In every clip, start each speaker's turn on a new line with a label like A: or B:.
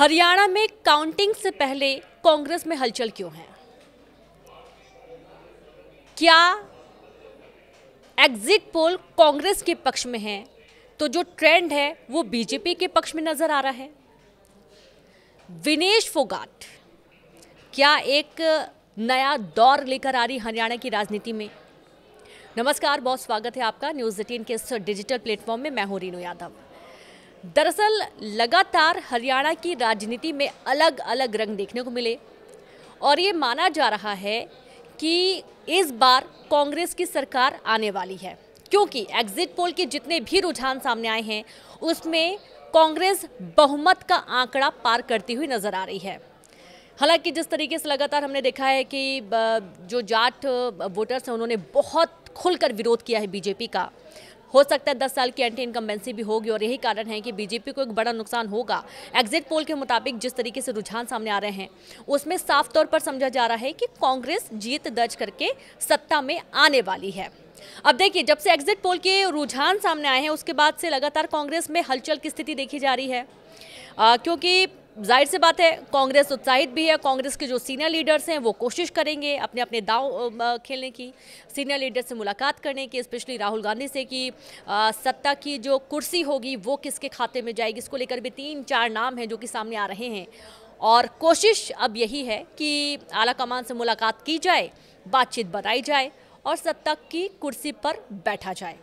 A: हरियाणा में काउंटिंग से पहले कांग्रेस में हलचल क्यों है क्या एग्जिट पोल कांग्रेस के पक्ष में है तो जो ट्रेंड है वो बीजेपी के पक्ष में नजर आ रहा है विनेश फोगाट क्या एक नया दौर लेकर आ रही हरियाणा की राजनीति में नमस्कार बहुत स्वागत है आपका न्यूज़ एटीन के इस डिजिटल प्लेटफॉर्म में मैं हूं रीनू यादव दरअसल लगातार हरियाणा की राजनीति में अलग अलग रंग देखने को मिले और ये माना जा रहा है कि इस बार कांग्रेस की सरकार आने वाली है क्योंकि एग्जिट पोल के जितने भी रुझान सामने आए हैं उसमें कांग्रेस बहुमत का आंकड़ा पार करती हुई नज़र आ रही है हालांकि जिस तरीके से लगातार हमने देखा है कि जो जाट वोटर्स हैं उन्होंने बहुत खुलकर विरोध किया है बीजेपी का हो सकता है दस साल की एंटी इनकम्बेंसी भी होगी और यही कारण है कि बीजेपी को एक बड़ा नुकसान होगा एग्जिट पोल के मुताबिक जिस तरीके से रुझान सामने आ रहे हैं उसमें साफ तौर पर समझा जा रहा है कि कांग्रेस जीत दर्ज करके सत्ता में आने वाली है अब देखिए जब से एग्जिट पोल के रुझान सामने आए हैं उसके बाद से लगातार कांग्रेस में हलचल की स्थिति देखी जा रही है आ, क्योंकि जाहिर सी बात है कांग्रेस उत्साहित भी है कांग्रेस के जो सीनियर लीडर्स हैं वो कोशिश करेंगे अपने अपने दाव खेलने की सीनियर लीडर से मुलाकात करने की स्पेशली राहुल गांधी से कि सत्ता की जो कुर्सी होगी वो किसके खाते में जाएगी इसको लेकर भी तीन चार नाम हैं जो कि सामने आ रहे हैं और कोशिश अब यही है कि आला कमान से मुलाकात की जाए बातचीत बनाई जाए और सत्ता की कुर्सी पर बैठा जाए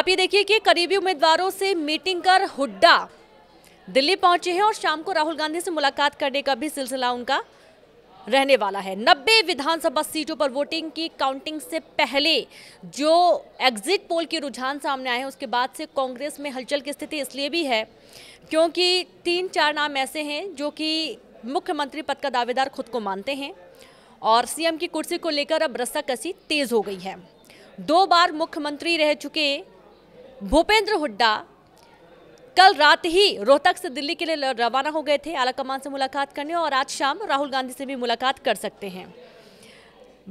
A: आप ये देखिए कि करीबी उम्मीदवारों से मीटिंग कर हुड्डा दिल्ली पहुंचे हैं और शाम को राहुल गांधी से मुलाकात करने का भी सिलसिला उनका रहने वाला है नब्बे विधानसभा सीटों पर वोटिंग की काउंटिंग से पहले जो एग्जिट पोल के रुझान सामने आए हैं उसके बाद से कांग्रेस में हलचल की स्थिति इसलिए भी है क्योंकि तीन चार नाम ऐसे हैं जो कि मुख्यमंत्री पद का दावेदार खुद को मानते हैं और सीएम की कुर्सी को लेकर अब रस्सा कसी तेज़ हो गई है दो बार मुख्यमंत्री रह चुके भूपेंद्र हुड्डा कल रात ही रोहतक से दिल्ली के लिए रवाना हो गए थे आलाकमान से मुलाकात करने और आज शाम राहुल गांधी से भी मुलाकात कर सकते हैं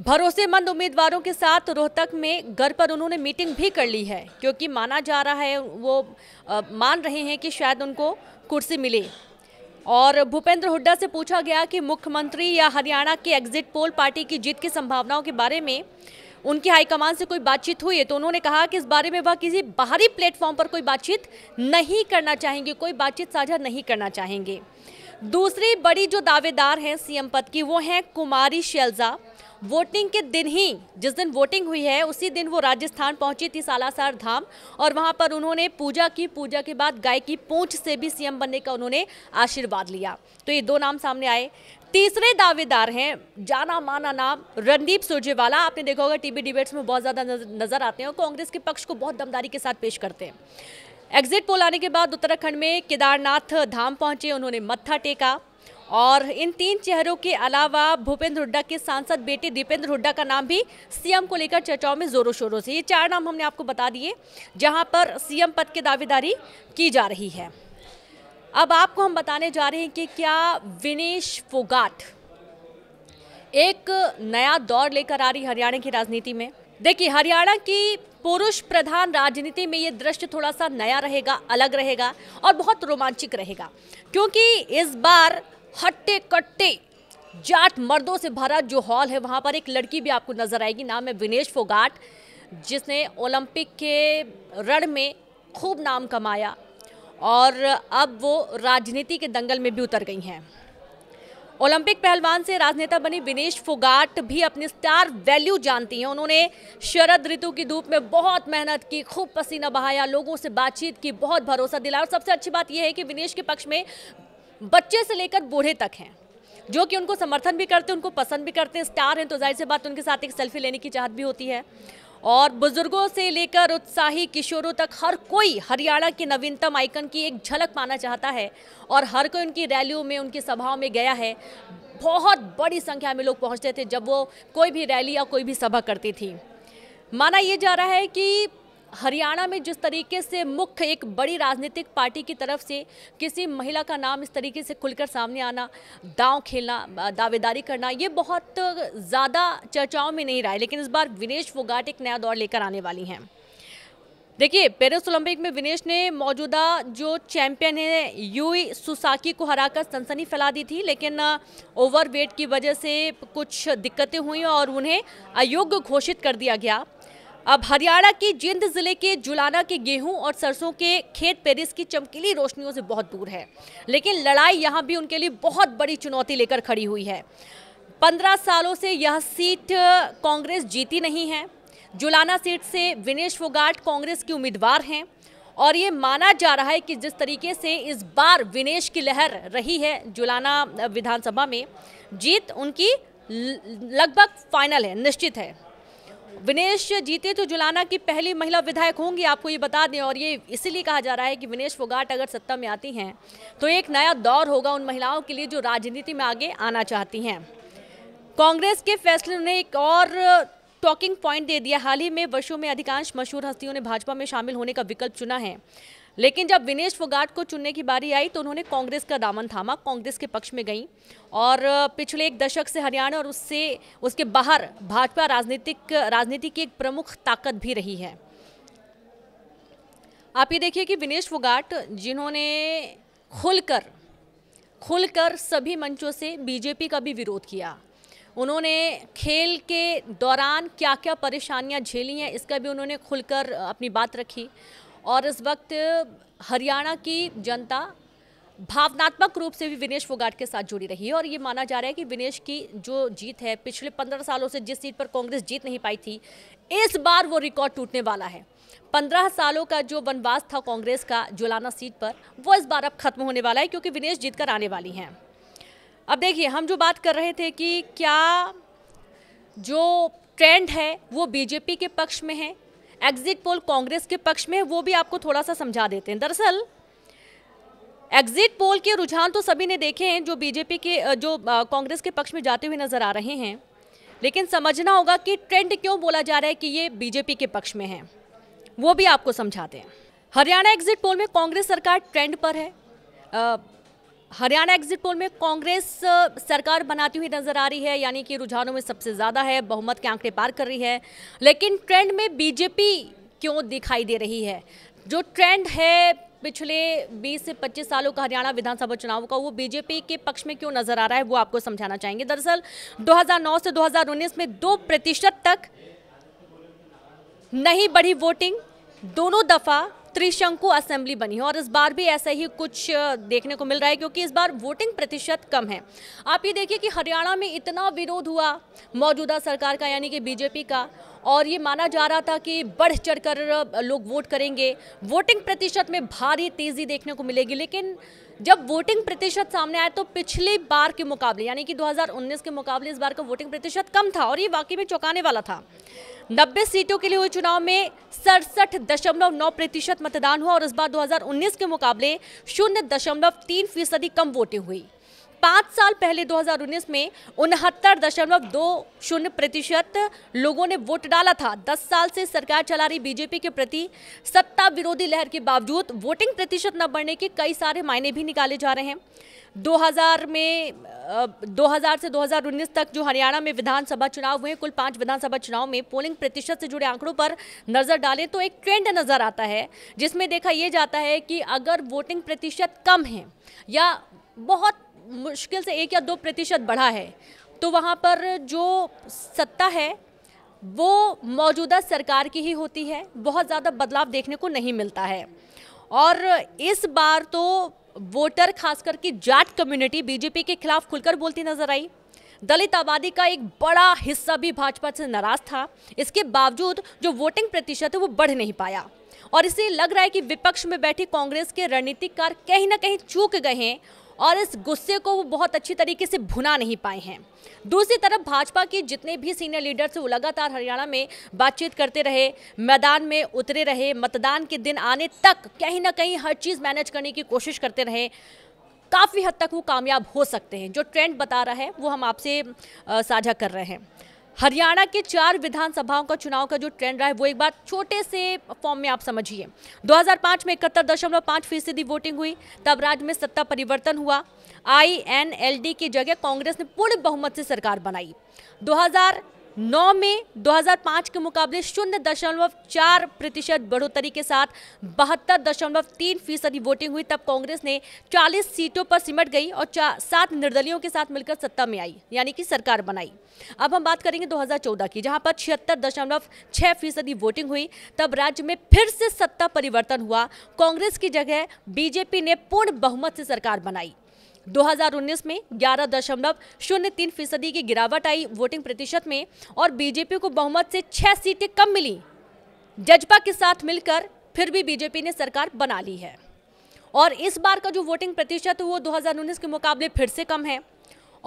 A: भरोसेमंद उम्मीदवारों के साथ रोहतक में घर पर उन्होंने मीटिंग भी कर ली है क्योंकि माना जा रहा है वो आ, मान रहे हैं कि शायद उनको कुर्सी मिले और भूपेंद्र हुड्डा से पूछा गया कि मुख्यमंत्री या हरियाणा के एग्जिट पोल पार्टी की जीत की संभावनाओं के बारे में उनकी हाईकमान से कोई बातचीत हुई है तो उन्होंने कहा कि इस बारे में वह किसी बाहरी प्लेटफॉर्म पर कोई बातचीत नहीं करना चाहेंगे कोई बातचीत साझा नहीं करना चाहेंगे दूसरी बड़ी जो दावेदार हैं सीएम पद की वो हैं कुमारी शैलजा वोटिंग के दिन ही जिस दिन वोटिंग हुई है उसी दिन वो राजस्थान पहुंची थी सालासार धाम और वहां पर उन्होंने पूजा की पूजा के बाद गाय की पूंछ से भी सीएम बनने का उन्होंने आशीर्वाद लिया तो ये दो नाम सामने आए तीसरे दावेदार हैं जाना माना नाम रणदीप सुरजेवाला आपने देखा होगा टीवी डिबेट्स में बहुत ज़्यादा नजर आते हैं और कांग्रेस के पक्ष को बहुत दमदारी के साथ पेश करते हैं एग्जिट पोल आने के बाद उत्तराखंड में केदारनाथ धाम पहुंचे उन्होंने मत्था टेका और इन तीन चेहरों के अलावा भूपेंद्र हुड्डा के सांसद बेटे दीपेंद्र हुड्डा का नाम भी सीएम को लेकर चर्चाओं में जोरों शोरों से ये चार नाम हमने आपको बता दिए जहां पर सीएम पद के दावेदारी की जा रही है अब आपको हम बताने जा रहे हैं कि क्या विनेश फोगाट एक नया दौर लेकर आ रही हरियाणा की राजनीति में देखिए हरियाणा की पुरुष प्रधान राजनीति में ये दृश्य थोड़ा सा नया रहेगा अलग रहेगा और बहुत रोमांचक रहेगा क्योंकि इस बार हट्टे कट्टे जाट मर्दों से भरा जो हॉल है वहाँ पर एक लड़की भी आपको नजर आएगी नाम है विनेश फोगाट जिसने ओलंपिक के रण में खूब नाम कमाया और अब वो राजनीति के दंगल में भी उतर गई हैं ओलंपिक पहलवान से राजनेता बनी विनेश फोगाट भी अपनी स्टार वैल्यू जानती हैं उन्होंने शरद ऋतु की धूप में बहुत मेहनत की खूब पसीना बहाया लोगों से बातचीत की बहुत भरोसा दिलाया और सबसे अच्छी बात यह है कि विनेश के पक्ष में बच्चे से लेकर बूढ़े तक हैं जो कि उनको समर्थन भी करते हैं उनको पसंद भी करते हैं स्टार हैं तो जाहिर सी बात उनके साथ एक सेल्फी लेने की चाहत भी होती है और बुजुर्गों से लेकर उत्साही किशोरों तक हर कोई हरियाणा के नवीनतम आइकन की एक झलक पाना चाहता है और हर कोई उनकी रैलियों में उनकी सभाओं में गया है बहुत बड़ी संख्या में लोग पहुंचते थे जब वो कोई भी रैली या कोई भी सभा करती थी माना ये जा रहा है कि हरियाणा में जिस तरीके से मुख्य एक बड़ी राजनीतिक पार्टी की तरफ से किसी महिला का नाम इस तरीके से खुलकर सामने आना दांव खेलना दावेदारी करना ये बहुत ज़्यादा चर्चाओं में नहीं रहा है लेकिन इस बार विनेश फोगाट एक नया दौर लेकर आने वाली हैं देखिए पेरिस ओलंपिक में विनेश ने मौजूदा जो चैंपियन है यूई सुसाकी को हराकर सनसनी फैला दी थी लेकिन ओवरवेट की वजह से कुछ दिक्कतें हुई और उन्हें अयोग्य घोषित कर दिया गया अब हरियाणा के जिंद जिले के जुलाना के गेहूं और सरसों के खेत पेरिस की चमकीली रोशनियों से बहुत दूर है लेकिन लड़ाई यहां भी उनके लिए बहुत बड़ी चुनौती लेकर खड़ी हुई है पंद्रह सालों से यह सीट कांग्रेस जीती नहीं है जुलाना सीट से विनेश फोगाट कांग्रेस के उम्मीदवार हैं और ये माना जा रहा है कि जिस तरीके से इस बार विनेश की लहर रही है जुलाना विधानसभा में जीत उनकी लगभग फाइनल है निश्चित है विनेश जीते तो जुलाना की पहली महिला विधायक होंगी आपको ये बता दें और ये इसीलिए कहा जा रहा है कि विनेश फोगाट अगर सत्ता में आती हैं तो एक नया दौर होगा उन महिलाओं के लिए जो राजनीति में आगे आना चाहती हैं कांग्रेस के फैसले ने एक और टॉकिंग पॉइंट दे दिया हाल ही में वर्षों में अधिकांश मशहूर हस्तियों ने भाजपा में शामिल होने का विकल्प चुना है लेकिन जब विनेश फोगाट को चुनने की बारी आई तो उन्होंने कांग्रेस का दामन थामा कांग्रेस के पक्ष में गई और पिछले एक दशक से हरियाणा और उससे उसके बाहर भाजपा राजनीतिक राजनीति की एक प्रमुख ताकत भी रही है आप ये देखिए कि विनेश फोगाट जिन्होंने खुलकर खुलकर सभी मंचों से बीजेपी का भी विरोध किया उन्होंने खेल के दौरान क्या क्या परेशानियां झेली हैं इसका भी उन्होंने खुलकर अपनी बात रखी और इस वक्त हरियाणा की जनता भावनात्मक रूप से भी विनेश फोगाट के साथ जुड़ी रही है और ये माना जा रहा है कि विनेश की जो जीत है पिछले पंद्रह सालों से जिस सीट पर कांग्रेस जीत नहीं पाई थी इस बार वो रिकॉर्ड टूटने वाला है पंद्रह सालों का जो वनवास था कांग्रेस का जुलाना सीट पर वो इस बार अब खत्म होने वाला है क्योंकि विनेश जीत कर आने वाली हैं अब देखिए हम जो बात कर रहे थे कि क्या जो ट्रेंड है वो बीजेपी के पक्ष में है एग्जिट पोल कांग्रेस के पक्ष में वो भी आपको थोड़ा सा समझा देते हैं दरअसल एग्जिट पोल के रुझान तो सभी ने देखे हैं जो बीजेपी के जो कांग्रेस के पक्ष में जाते हुए नजर आ रहे हैं लेकिन समझना होगा कि ट्रेंड क्यों बोला जा रहा है कि ये बीजेपी के पक्ष में है वो भी आपको समझाते हैं हरियाणा एग्जिट पोल में कांग्रेस सरकार ट्रेंड पर है हरियाणा एग्जिट पोल में कांग्रेस सरकार बनाती हुई नजर आ रही है यानी कि रुझानों में सबसे ज़्यादा है बहुमत के आंकड़े पार कर रही है लेकिन ट्रेंड में बीजेपी क्यों दिखाई दे रही है जो ट्रेंड है पिछले 20 से 25 सालों का हरियाणा विधानसभा चुनाव का वो बीजेपी के पक्ष में क्यों नज़र आ रहा है वो आपको समझाना चाहेंगे दरअसल 2009 से 2019 में दो प्रतिशत तक नहीं बढ़ी वोटिंग दोनों दफ़ा त्रिशंकु असेंबली बनी है और इस बार भी ऐसा ही कुछ देखने को मिल रहा है क्योंकि इस बार वोटिंग प्रतिशत कम है आप ये देखिए कि हरियाणा में इतना विरोध हुआ मौजूदा सरकार का यानी कि बीजेपी का और ये माना जा रहा था कि बढ़ चढ़ कर लोग वोट करेंगे वोटिंग प्रतिशत में भारी तेज़ी देखने को मिलेगी लेकिन जब वोटिंग प्रतिशत सामने आया तो पिछली बार के मुकाबले यानी कि 2019 के मुकाबले इस बार का वोटिंग प्रतिशत कम था और ये वाकई में चौंकाने वाला था नब्बे सीटों के लिए हुए चुनाव में सड़सठ दशमलव नौ प्रतिशत मतदान हुआ और इस बार 2019 के मुकाबले शून्य दशमलव तीन फीसदी कम वोटें हुई पाँच साल पहले 2019 में उनहत्तर दशमलव दो शून्य प्रतिशत लोगों ने वोट डाला था दस साल से सरकार चला रही बीजेपी के प्रति सत्ता विरोधी लहर के बावजूद वोटिंग प्रतिशत न बढ़ने के कई सारे मायने भी निकाले जा रहे हैं 2000 में 2000 से 2019 तक जो हरियाणा में विधानसभा चुनाव हुए कुल पांच विधानसभा चुनाव में पोलिंग प्रतिशत से जुड़े आंकड़ों पर नज़र डालें तो एक ट्रेंड नज़र आता है जिसमें देखा यह जाता है कि अगर वोटिंग प्रतिशत कम है या बहुत मुश्किल से एक या दो प्रतिशत बढ़ा है तो वहाँ पर जो सत्ता है वो मौजूदा सरकार की ही होती है बहुत ज़्यादा बदलाव देखने को नहीं मिलता है और इस बार तो वोटर खास करके जाट कम्युनिटी बीजेपी के खिलाफ खुलकर बोलती नजर आई दलित आबादी का एक बड़ा हिस्सा भी भाजपा से नाराज था इसके बावजूद जो वोटिंग प्रतिशत है वो बढ़ नहीं पाया और इसे लग रहा है कि विपक्ष में बैठी कांग्रेस के रणनीतिकार कहीं ना कहीं चूक गए हैं और इस गुस्से को वो बहुत अच्छी तरीके से भुना नहीं पाए हैं दूसरी तरफ भाजपा के जितने भी सीनियर लीडर्स वो लगातार हरियाणा में बातचीत करते रहे मैदान में उतरे रहे मतदान के दिन आने तक कहीं ना कहीं हर चीज़ मैनेज करने की कोशिश करते रहे काफ़ी हद तक वो कामयाब हो सकते हैं जो ट्रेंड बता रहा है वो हम आपसे साझा कर रहे हैं हरियाणा के चार विधानसभाओं का चुनाव का जो ट्रेंड रहा है वो एक बार छोटे से फॉर्म में आप समझिए 2005 में इकहत्तर दशमलव पाँच फीसदी वोटिंग हुई तब राज्य में सत्ता परिवर्तन हुआ आई एन एल डी की जगह कांग्रेस ने पूर्ण बहुमत से सरकार बनाई नौ में 2005 के मुकाबले शून्य दशमलव चार प्रतिशत बढ़ोतरी के साथ बहत्तर दशमलव तीन फीसदी वोटिंग हुई तब कांग्रेस ने 40 सीटों पर सिमट गई और सात निर्दलियों के साथ मिलकर सत्ता में आई यानी कि सरकार बनाई अब हम बात करेंगे 2014 की जहां पर छिहत्तर दशमलव छः फीसदी वोटिंग हुई तब राज्य में फिर से सत्ता परिवर्तन हुआ कांग्रेस की जगह बीजेपी ने पूर्ण बहुमत से सरकार बनाई 2019 में ग्यारह दशमलव शून्य तीन फीसदी की गिरावट आई वोटिंग प्रतिशत में और बीजेपी को बहुमत से छह सीटें कम मिली जजपा के साथ मिलकर फिर भी बीजेपी ने सरकार बना ली है और इस बार का जो वोटिंग प्रतिशत वो 2019 के मुकाबले फिर से कम है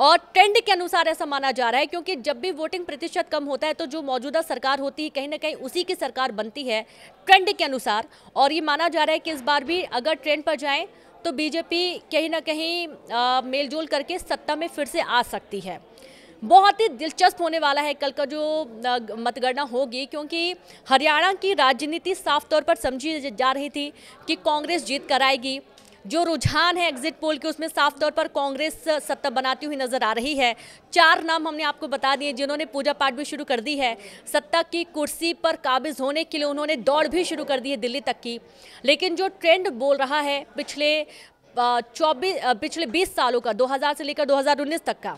A: और ट्रेंड के अनुसार ऐसा माना जा रहा है क्योंकि जब भी वोटिंग प्रतिशत कम होता है तो जो मौजूदा सरकार होती है कहीं ना कहीं उसी की सरकार बनती है ट्रेंड के अनुसार और ये माना जा रहा है कि इस बार भी अगर ट्रेंड पर जाएं तो बीजेपी कहीं ना कहीं मेलजोल करके सत्ता में फिर से आ सकती है बहुत ही दिलचस्प होने वाला है कल का जो मतगणना होगी क्योंकि हरियाणा की राजनीति साफ तौर पर समझी जा रही थी कि कांग्रेस जीत कराएगी जो रुझान है एग्जिट पोल के उसमें साफ तौर पर कांग्रेस सत्ता बनाती हुई नजर आ रही है चार नाम हमने आपको बता दिए जिन्होंने पूजा पाठ भी शुरू कर दी है सत्ता की कुर्सी पर काबिज होने के लिए उन्होंने दौड़ भी शुरू कर दी है दिल्ली तक की लेकिन जो ट्रेंड बोल रहा है पिछले चौबीस पिछले बीस सालों का दो से लेकर दो तक का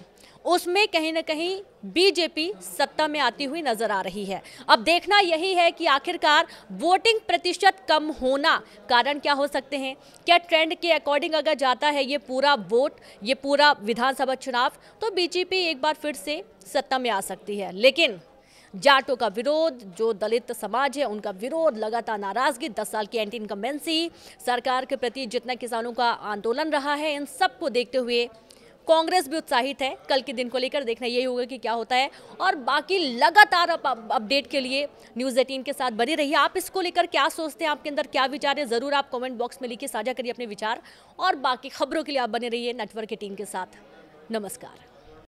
A: उसमें कहीं ना कहीं बीजेपी सत्ता में आती हुई नजर आ रही है अब देखना यही है कि आखिरकार वोटिंग प्रतिशत कम होना कारण क्या हो सकते हैं क्या ट्रेंड के अकॉर्डिंग अगर जाता है ये पूरा वोट ये पूरा विधानसभा चुनाव तो बीजेपी एक बार फिर से सत्ता में आ सकती है लेकिन जाटों का विरोध जो दलित समाज है उनका विरोध लगातार नाराजगी दस साल की एंटी इनकमेंसी सरकार के प्रति जितना किसानों का आंदोलन रहा है इन सबको देखते हुए कांग्रेस भी उत्साहित है कल के दिन को लेकर देखना यही होगा कि क्या होता है और बाकी लगातार आप अपडेट के लिए न्यूज़ एटीन के साथ बने रहिए आप इसको लेकर क्या सोचते हैं आपके अंदर क्या विचार है ज़रूर आप कमेंट बॉक्स में लिखिए साझा करिए अपने विचार और बाकी खबरों के लिए आप बने रहिए नेटवर्क एटीन टीम के साथ नमस्कार